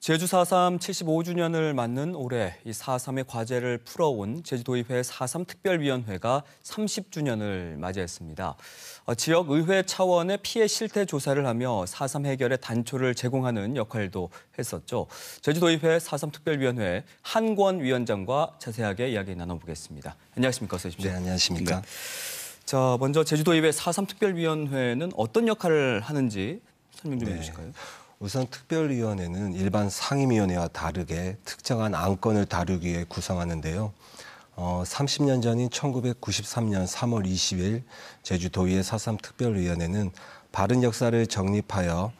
제주 4.3 75주년을 맞는 올해 이 4.3의 과제를 풀어온 제주도의회 4.3 특별위원회가 30주년을 맞이했습니다. 어, 지역 의회 차원의 피해 실태 조사를 하며 4.3 해결의 단초를 제공하는 역할도 했었죠. 제주도의회 4.3 특별위원회 한권 위원장과 자세하게 이야기 나눠보겠습니다. 안녕하십니까, 선생님. 네, 안녕하십니까. 네. 자, 먼저 제주도의회 4.3 특별위원회는 어떤 역할을 하는지 설명 좀 네. 해주실까요? 우선 특별위원회는 일반 상임위원회와 다르게 특정한 안건을 다루기 위해 구성하는데요. 어, 30년 전인 1993년 3월 20일 제주도의4.3 특별위원회는 바른 역사를 정립하여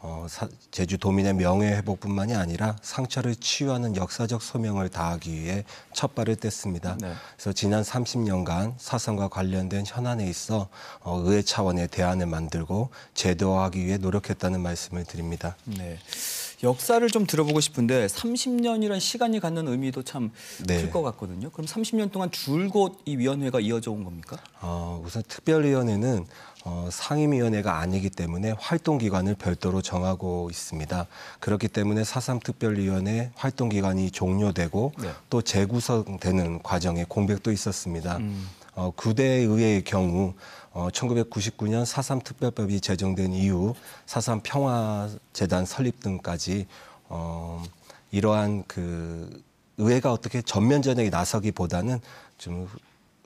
어, 사, 제주도민의 명예 회복뿐만이 아니라 상처를 치유하는 역사적 소명을 다하기 위해 첫 발을 뗐습니다. 네. 그래서 지난 30년간 사상과 관련된 현안에 있어 어, 의회 차원의 대안을 만들고 제도화하기 위해 노력했다는 말씀을 드립니다. 네. 역사를 좀 들어보고 싶은데 30년이란 시간이 갖는 의미도 참 클것 네. 같거든요. 그럼 30년 동안 줄곧 이 위원회가 이어져 온 겁니까? 어, 우선 특별위원회는 어, 상임위원회가 아니기 때문에 활동 기간을 별도로 정하고 있습니다. 그렇기 때문에 사상 특별위원회 활동 기간이 종료되고 네. 또 재구성되는 과정에 공백도 있었습니다. 음. 어, 구대의회의 경우 어, 1999년 4.3 특별법이 제정된 이후 4.3 평화재단 설립 등까지 어, 이러한 그 의회가 어떻게 전면전에 나서기보다는 좀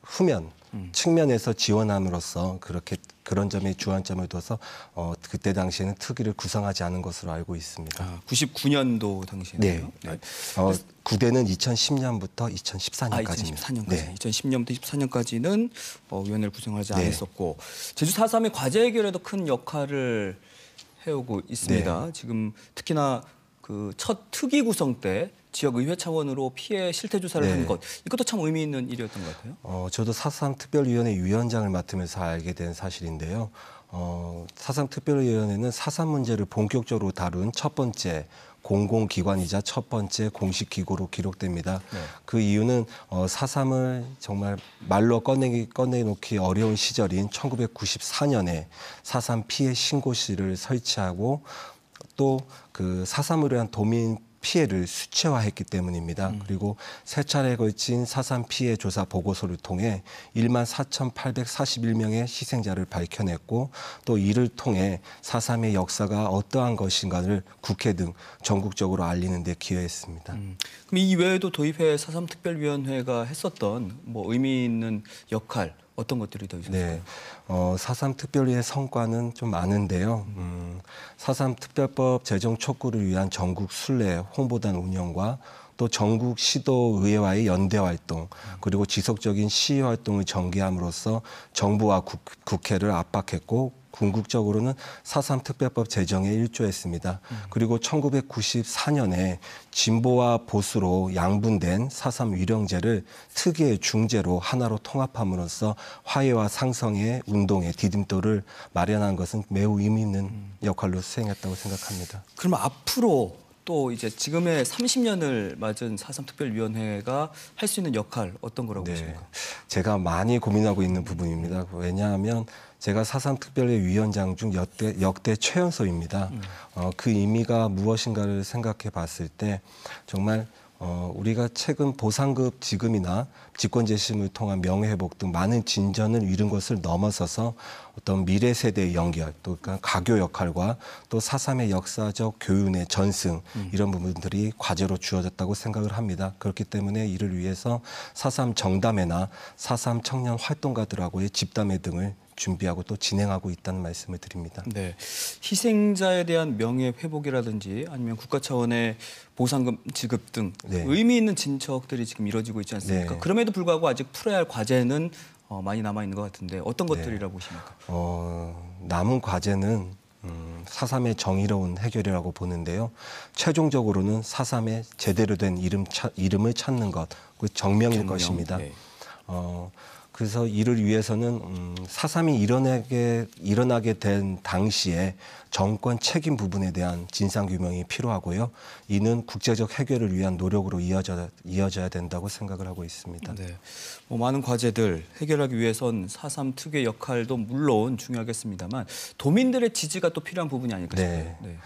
후면 측면에서 지원함으로써 그렇게 그런 점에 주안점을 둬서 어, 그때 당시에는 특위를 구성하지 않은 것으로 알고 있습니다. 아, 99년도 당시에요? 네. 네. 네. 어, 구대는 2010년부터 2014년까지입니다. 아, 2014년까지. 네. 2010년부터 14년까지는 어, 위원회를 구성하지 네. 않았었고 제주 4.3의 과제 해결에도 큰 역할을 해오고 있습니다. 네. 지금 특히나 그 첫 특위 구성 때 지역 의회 차원으로 피해 실태 조사를 네. 한 것. 이것도 참 의미 있는 일이었던 것 같아요. 어, 저도 사상 특별위원회 위원장을 맡으면서 알게 된 사실인데요. 어, 사상 특별위원회는 사상 문제를 본격적으로 다룬 첫 번째 공공기관이자 첫 번째 공식 기구로 기록됩니다. 네. 그 이유는 어, 사삼을 정말 말로 꺼내기, 꺼내놓기 어려운 시절인 1994년에 사삼 피해 신고실을 설치하고 또 그 사삼으로 한 도민 피해를 수치화했기 때문입니다. 음. 그리고 세 차례에 걸친 사산 피해 조사 보고서를 통해 1만 4,841명의 희생자를 밝혀냈고 또 이를 통해 사삼의 역사가 어떠한 것인가를 국회 등 전국적으로 알리는 데 기여했습니다. 음. 그럼 이 외에도 도입회 사삼 특별위원회가 했었던 뭐 의미 있는 역할 어떤 것들이 더있었을요 네. 어, 사삼 특별위의 성과는 좀 많은데요. 음. 4.3 특별법 제정 촉구를 위한 전국 순례 홍보단 운영과 또 전국 시도의회와의 연대 활동 그리고 지속적인 시위 활동을 전개함으로써 정부와 국, 회를 압박했고 궁극적으로는 4.3 특별법 제정에 일조했습니다. 그리고 1994년에 진보와 보수로 양분된 4.3 위령제를 특유의 중재로 하나로 통합함으로써 화해와 상성의 운동의 디딤돌을 마련한 것은 매우 의미 있는 역할로 수행했다고 생각합니다. 그럼 앞으로 또 이제 지금의 30년을 맞은 4.3 특별위원회가 할 수 있는 역할 어떤 거라고 네. 보십니까? 제가 많이 고민하고 있는 부분입니다. 왜냐하면 제가 4.3 특별위원장 중 역대, 역대 최연소입니다. 음. 어, 그 의미가 무엇인가를 생각해 봤을 때 정말 어, 우리가 최근 보상급 지금이나 직권재심을 통한 명예회복 등 많은 진전을 이룬 것을 넘어서서 어떤 미래 세대의 연결, 또 그러니까 가교 역할과 또 사삼의 역사적 교훈의 전승 음. 이런 부분들이 과제로 주어졌다고 생각을 합니다. 그렇기 때문에 이를 위해서 사삼 정담회나 사삼 청년 활동가들하고의 집담회 등을 준비하고 또 진행하고 있다는 말씀을 드립니다. 네. 희생자에 대한 명예 회복이라든지 아니면 국가 차원의 보상금 지급 등 네. 의미 있는 진척들이 지금 이루어지고 있지 않습니까? 네. 그럼에도 불구하고 아직 풀어야 할 과제는 어, 많이 남아 있는 것 같은데 어떤 네. 것들이라고 보십니까? 어, 남은 과제는 음, 사삼의 정의로운 해결이라고 보는데요. 최종적으로는 사삼의 제대로 된 이름 차, 이름을 찾는 것, 그 정명일 정명, 것입니다. 네. 어, 그래서 이를 위해서는 음, 4.3이 일어나게, 일어나게 된 당시에 정권 책임 부분에 대한 진상규명이 필요하고요. 이는 국제적 해결을 위한 노력으로 이어져, 이어져야 된다고 생각을 하고 있습니다. 네. 뭐 많은 과제들 해결하기 위해선 4.3 특유의 역할도 물론 중요하겠습니다만 도민들의 지지가 또 필요한 부분이 아닐까 네. 싶어요. 네. 네.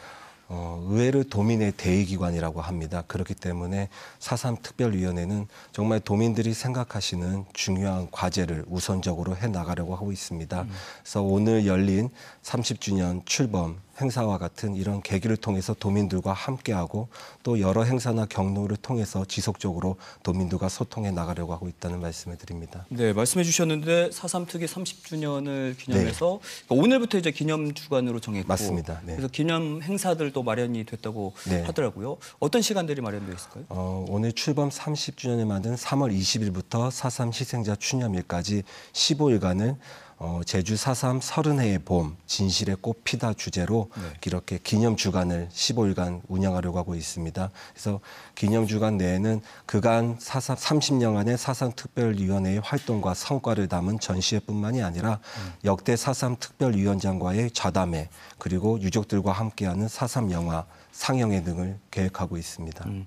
어, 의회를 도민의 대의기관이라고 합니다. 그렇기 때문에 사삼 특별위원회는 정말 도민들이 생각하시는 중요한 과제를 우선적으로 해 나가려고 하고 있습니다. 음. 그래서 오늘 열린 30주년 출범 행사와 같은 이런 계기를 통해서 도민들과 함께하고 또 여러 행사나 경로를 통해서 지속적으로 도민들과 소통해 나가려고 하고 있다는 말씀을 드립니다. 네, 말씀해 주셨는데 4.3 특위 30주년을 기념해서 네. 그러니까 오늘부터 이제 기념 주간으로 정했고 맞습니다. 네. 그래서 기념 행사들도 마련이 됐다고 네. 하더라고요. 어떤 시간들이 마련되어 있을까요? 어, 오늘 출범 30주년을 만든 3월 20일부터 4.3 희생자 추념일까지 15일간은 어, 제주 4.3서른해의봄 진실의 꽃 피다 주제로 네. 이렇게 기념 주간을 15일간 운영하려고 하고 있습니다. 그래서 기념 주간 내에는 그간 4.3 30년간의 4.3 특별위원회의 활동과 성과를 담은 전시회뿐만이 아니라 음. 역대 4.3 특별위원장과의 좌담회 그리고 유족들과 함께하는 4.3 영화 상영회 등을 계획하고 있습니다. 음.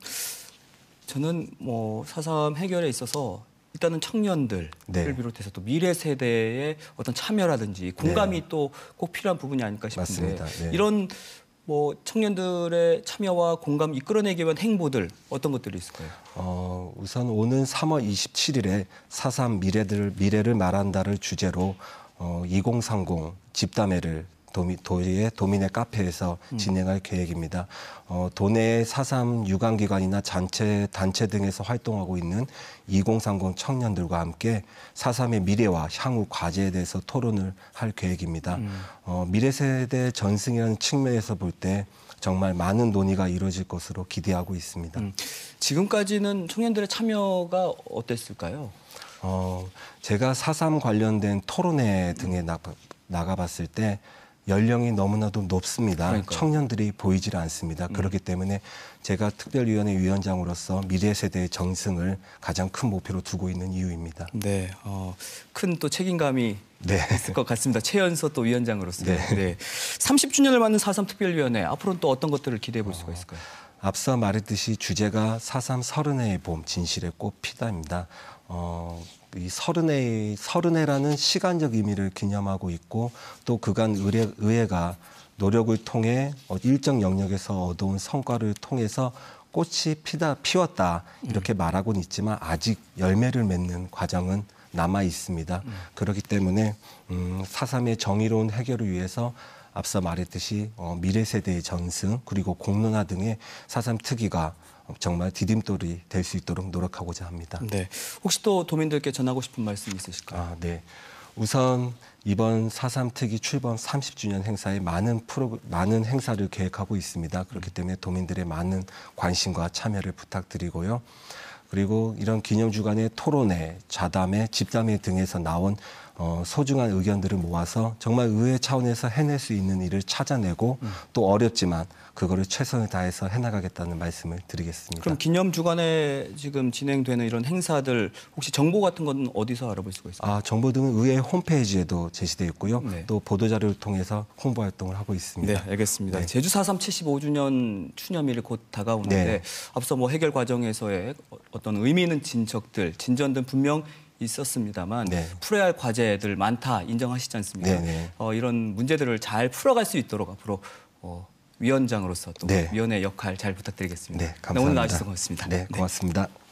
저는 뭐 사삼 해결에 있어서 일단은 청년들을 네. 비롯해서 또 미래 세대의 어떤 참여라든지 공감이 네. 또꼭 필요한 부분이 아닐까 싶은데 네. 이런 뭐 청년들의 참여와 공감 이끌어내기 위한 행보들 어떤 것들이 있을까요? 어, 우선 오는 3월 27일에 사삼 미래들 미래를 말한다를 주제로 어, 2030 집담회를 도미, 도의 도민의 카페에서 음. 진행할 계획입니다. 어, 도내 사삼 유관기관이나 단체, 단체 등에서 활동하고 있는 2030 청년들과 함께 사삼의 미래와 향후 과제에 대해서 토론을 할 계획입니다. 음. 어, 미래 세대 전승이라는 측면에서 볼 때 정말 많은 논의가 이루어질 것으로 기대하고 있습니다. 음. 지금까지는 청년들의 참여가 어땠을까요? 어, 제가 사삼 관련된 토론회 등에 나, 나가봤을 때 연령이 너무나도 높습니다. 그러니까 청년들이 보이질 않습니다. 음. 그렇기 때문에 제가 특별위원회 위원장으로서 미래 세대의 정승을 가장 큰 목표로 두고 있는 이유입니다. 네, 어, 큰또 책임감이 네. 있을 것 같습니다. 최연서 또 위원장으로서. 네. 네. 30주년을 맞는 4.3 특별위원회 앞으로는 또 어떤 것들을 기대해 볼 수가 어, 있을까요? 어, 앞서 말했듯이 주제가 4.3서른의봄 진실의 꽃피다입니다. 어, 이 서른해, 서른해라는 시간적 의미를 기념하고 있고 또 그간 의뢰, 의회가 노력을 통해 어, 일정 영역에서 얻어온 성과를 통해서 꽃이 피다 피웠다 이렇게 음. 말하고는 있지만 아직 열매를 맺는 과정은 남아 있습니다. 음. 그렇기 때문에 음, 사삼의 정의로운 해결을 위해서 앞서 말했듯이 어, 미래 세대의 전승 그리고 공론화 등의 사삼 특위가 정말 디딤돌이 될 수 있도록 노력하고자 합니다. 네. 혹시 또 도민들께 전하고 싶은 말씀 있으실까요? 아, 네. 우선 이번 사삼 특위 출범 30주년 행사에 많은 프로 많은 행사를 계획하고 있습니다. 그렇기 때문에 도민들의 많은 관심과 참여를 부탁드리고요. 그리고 이런 기념 주간의 토론회, 자담회, 집담회 등에서 나온 어, 소중한 의견들을 모아서 정말 의회 차원에서 해낼 수 있는 일을 찾아내고 음. 또 어렵지만 그거를 최선을 다해서 해나가겠다는 말씀을 드리겠습니다. 그럼 기념 주간에 지금 진행되는 이런 행사들 혹시 정보 같은 건 어디서 알아볼 수가 있을까요? 아, 정보 등은 의회 홈페이지에도 제시되어 있고요. 네. 또 보도 자료를 통해서 홍보 활동을 하고 있습니다. 네, 알겠습니다. 네. 제주 4.3 75주년 추념일이 곧 다가오는데 네. 앞서 뭐 해결 과정에서의 어떤 의미 있는 진척들, 진전들 분명 있었습니다만 네. 풀어야 할 과제들 많다 인정하시지 않습니까? 네, 네. 어, 이런 문제들을 잘 풀어갈 수 있도록 앞으로 어, 위원장으로서 또 네. 위원회 역할 잘 부탁드리겠습니다. 네, 감사합니다. 오늘 나와주셔서 고맙습니다. 네, 네. 고맙습니다. 네.